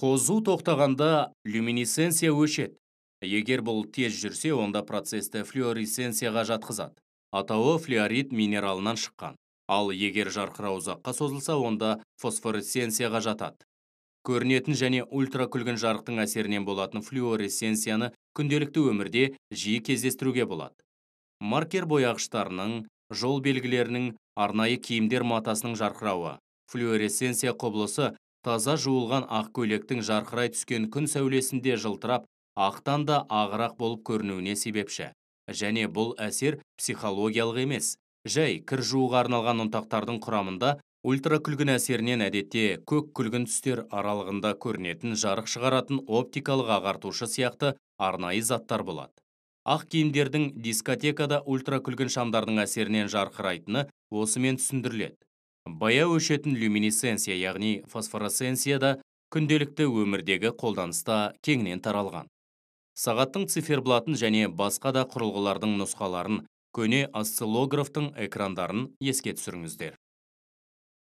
қозу тоқтағанда люминесценция өшеді егер бұл тез жүрсе онда процесті флюоресценцияға жатқызады атауы флюорит минералынан шыққан ал егер жарқырау ұзаққа созылса онда фосфоресценцияға жатады көрінетін және ультракүлгін жарықтың әсерінен болатын флюоресценцияны күнделікті өмірде жиі кездестіруге болады маркер бояғыштарының жол белгілерінің арнайы киімдер матасының жарқырауы флюоресценция құбылысы таза жуылған ақ көйлектің жарқырай түскен күн сәулесінде жылтырап ақтан да ағырақ болып көрінуіне себепші және бұл әсер психологиялық емес жай кір жууға арналған ұнтақтардың құрамында ультракүлгін әсерінен әдетте көк күлгін түстер аралығында көрінетін жарық шығаратын оптикалық ағартушы сияқты арнайы заттар болады ақ киімдердің дискотекада ультракүлгін шамдардың әсерінен жарқырайтыны осымен түсіндіріледі баяу өшетін люминесценция яғни фосфоресценция да күнделікті өмірдегі қолданыста кеңінен таралған сағаттың циферблатын және басқа да құрылғылардың нұсқаларын көне осциллографтың экрандарын еске түсіріңіздер